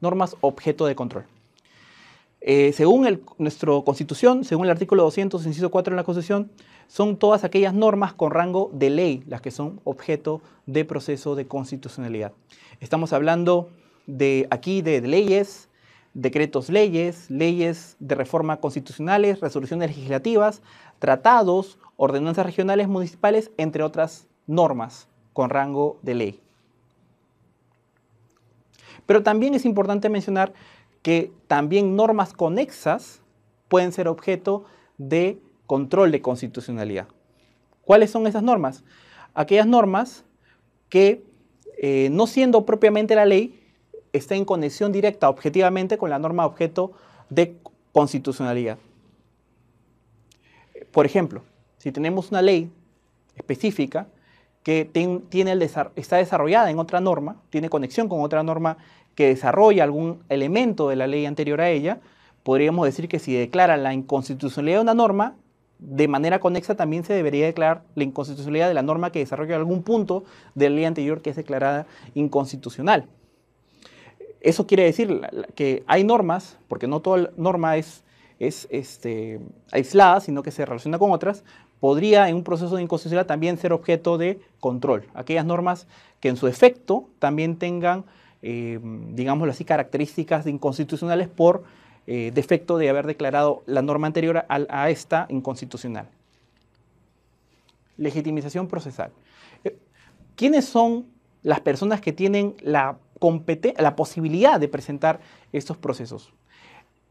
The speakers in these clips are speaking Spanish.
Normas objeto de control. Eh, según nuestra Constitución, según el artículo 200, inciso 4 de la Constitución, son todas aquellas normas con rango de ley las que son objeto de proceso de constitucionalidad. Estamos hablando de aquí de, de leyes, decretos leyes, leyes de reforma constitucionales, resoluciones legislativas, tratados, ordenanzas regionales municipales, entre otras normas con rango de ley. Pero también es importante mencionar que también normas conexas pueden ser objeto de control de constitucionalidad. ¿Cuáles son esas normas? Aquellas normas que, eh, no siendo propiamente la ley, está en conexión directa objetivamente con la norma objeto de constitucionalidad. Por ejemplo, si tenemos una ley específica que tiene está desarrollada en otra norma, tiene conexión con otra norma que desarrolla algún elemento de la ley anterior a ella, podríamos decir que si declara la inconstitucionalidad de una norma, de manera conexa también se debería declarar la inconstitucionalidad de la norma que desarrolla algún punto de la ley anterior que es declarada inconstitucional. Eso quiere decir que hay normas, porque no toda norma es, es este, aislada, sino que se relaciona con otras, podría en un proceso de inconstitucional también ser objeto de control. Aquellas normas que en su efecto también tengan, eh, digámoslo así, características inconstitucionales por eh, defecto de haber declarado la norma anterior a, esta inconstitucional. Legitimización procesal. Eh, ¿Quiénes son las personas que tienen la, la posibilidad de presentar estos procesos?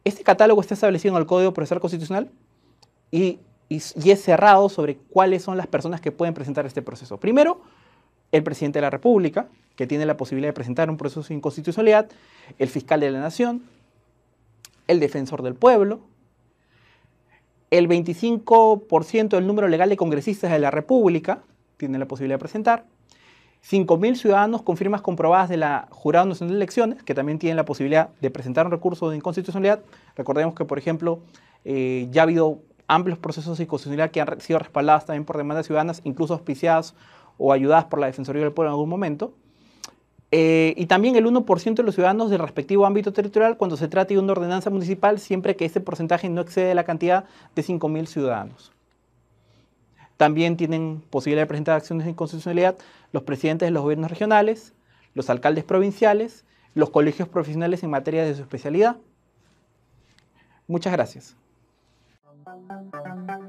Este catálogo está establecido en el Código Procesal Constitucional y y, es cerrado sobre cuáles son las personas que pueden presentar este proceso. Primero, el presidente de la República, que tiene la posibilidad de presentar un proceso de inconstitucionalidad, el fiscal de la Nación, el defensor del pueblo, el 25% del número legal de congresistas de la República tiene la posibilidad de presentar, 5.000 ciudadanos con firmas comprobadas de la Jurada Nacional de Elecciones, que también tienen la posibilidad de presentar un recurso de inconstitucionalidad. Recordemos que, por ejemplo, eh, ya ha habido amplios procesos de constitucionalidad que han sido respaldadas también por demandas ciudadanas, incluso auspiciadas o ayudadas por la Defensoría del Pueblo en algún momento. Eh, y también el 1% de los ciudadanos del respectivo ámbito territorial cuando se trate de una ordenanza municipal, siempre que ese porcentaje no excede la cantidad de 5.000 ciudadanos. También tienen posibilidad de presentar acciones de inconstitucionalidad los presidentes de los gobiernos regionales, los alcaldes provinciales, los colegios profesionales en materia de su especialidad. Muchas gracias. Thank you.